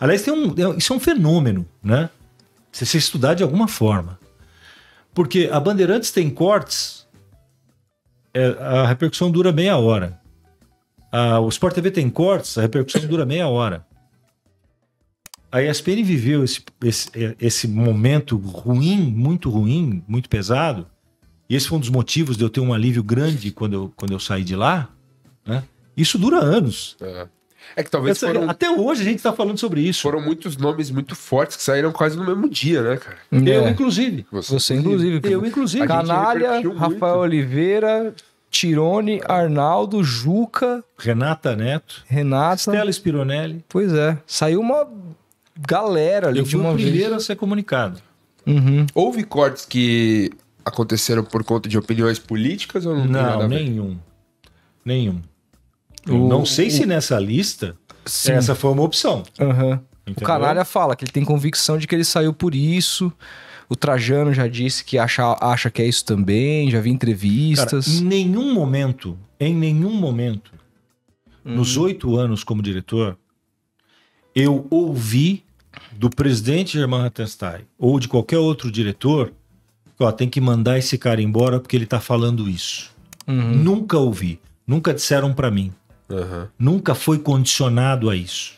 Aliás, tem é um, isso é um fenômeno, né? Se você estudar de alguma forma. Porque a Bandeirantes tem cortes, é, a repercussão dura meia hora. A, o Sport TV tem cortes, a repercussão dura meia hora. A ESPN viveu esse, esse, é, esse momento ruim, muito ruim, muito pesado. E esse foi um dos motivos de eu ter um alívio grande quando eu, quando eu saí de lá. Né? Isso dura anos. Uhum. É que talvez Essa, foram, Até hoje a gente tá falando sobre isso. Foram muitos nomes muito fortes que saíram quase no mesmo dia, né, cara? É. Eu, inclusive. Você, Você inclusive. Eu, inclusive. Canalha, Rafael Oliveira, Tirone, Arnaldo, Juca. Renata Neto. Renata. Stella Spironelli. Pois é. Saiu uma galera ali. Eu fui o primeiro a ser comunicado. Uhum. Houve cortes que aconteceram por conta de opiniões políticas ou não? Não, nenhum. Nenhum. O, não sei o, se nessa lista sim. essa foi uma opção. Uhum. O Canalha fala que ele tem convicção de que ele saiu por isso. O Trajano já disse que acha, acha que é isso também. Já vi entrevistas. Cara, em nenhum momento, em nenhum momento, hum. nos oito anos como diretor, eu ouvi do presidente Germán Ratenstein ou de qualquer outro diretor que ó, tem que mandar esse cara embora porque ele tá falando isso. Uhum. Nunca ouvi. Nunca disseram para mim. Uhum. Nunca foi condicionado a isso.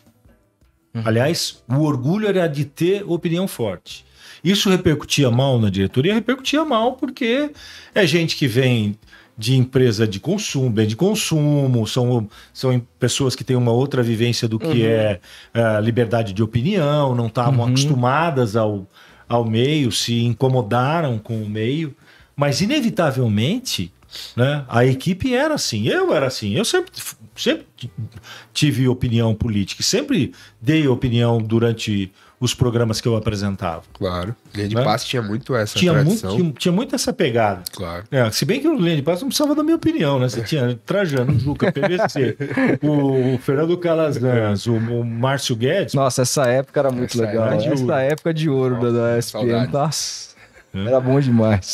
Uhum. Aliás, o orgulho era de ter opinião forte. Isso repercutia mal na diretoria? Repercutia mal porque é gente que vem de empresa de consumo, bem de consumo, são, são pessoas que têm uma outra vivência do que uhum. É, é, liberdade de opinião, não estavam uhum. acostumadas ao, ao meio, se incomodaram com o meio, mas inevitavelmente né? A equipe era assim, eu era assim, eu sempre, sempre tive opinião política, sempre dei opinião durante os programas que eu apresentava. Claro. Linha de né? tinha muito essa tinha tradição. Muito, tinha, tinha, muito essa pegada. Claro. É, se bem que o linha de passe não precisava da minha opinião, né? Você é. tinha Trajano, Juca, PVC, o, Fernando Calazans, o, o, Márcio Guedes. Nossa, essa época era muito essa legal. Era essa época de ouro Nossa, da, da SPM. Saudades. Nossa. É. Era bom demais.